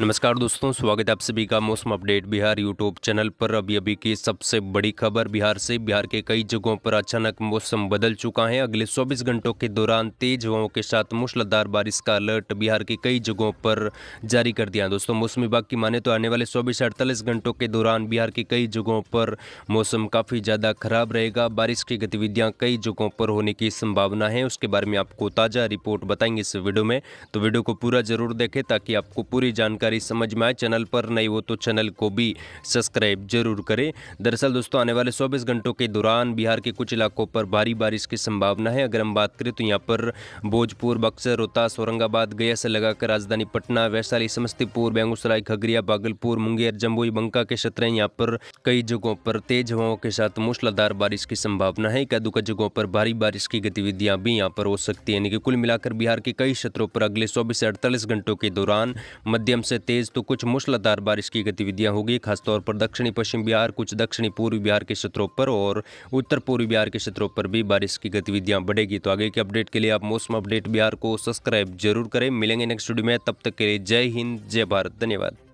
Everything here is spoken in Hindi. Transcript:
नमस्कार दोस्तों स्वागत है आप सभी का मौसम अपडेट बिहार यूट्यूब चैनल पर अभी अभी की सबसे बड़ी खबर बिहार से बिहार के कई जगहों पर अचानक मौसम बदल चुका है अगले 24 घंटों के दौरान तेज हवाओं के साथ मूसलाधार बारिश का अलर्ट बिहार के कई जगहों पर जारी कर दिया दोस्तों मौसम विभाग की माने तो आने वाले चौबीस अड़तालीस घंटों के दौरान बिहार के कई जगहों पर मौसम काफ़ी ज़्यादा खराब रहेगा बारिश की गतिविधियाँ कई जगहों पर होने की संभावना है उसके बारे में आपको ताज़ा रिपोर्ट बताएंगे इस वीडियो में तो वीडियो को पूरा जरूर देखें ताकि आपको पूरी जानकारी जानकारी समझ में आए चैनल पर नई हो तो चैनल को भी सब्सक्राइब जरूर करें दरअसल दोस्तों आने वाले चौबीस घंटों के दौरान बिहार के कुछ इलाकों पर भारी बारिश की संभावना है अगर हम बात करें तो यहाँ पर भोजपुर बक्सर रोहतास औरंगाबाद गया से लगाकर राजधानी पटना वैशाली समस्तीपुर बेगूसराय खगड़िया भागलपुर मुंगेर जम्बुई बंका के क्षेत्र यहाँ पर कई जगहों पर तेज हवाओं के साथ मूसलाधार बारिश की संभावना है इक्का जगहों पर भारी बारिश की गतिविधियां भी यहाँ पर हो सकती है यानी कि कुल मिलाकर बिहार के कई क्षेत्रों पर अगले चौबीस से अड़तालीस घंटों के दौरान मध्यम से से तेज़ तो कुछ मूसलाधार बारिश की गतिविधियां होगी खासतौर पर दक्षिणी पश्चिम बिहार कुछ दक्षिणी पूर्वी बिहार के क्षेत्रों पर और उत्तर पूर्वी बिहार के क्षेत्रों पर भी बारिश की गतिविधियां बढ़ेगी तो आगे के अपडेट के लिए आप मौसम अपडेट बिहार को सब्सक्राइब जरूर करें मिलेंगे नेक्स्ट वीडियो में तब तक के लिए जय हिंद जय भारत धन्यवाद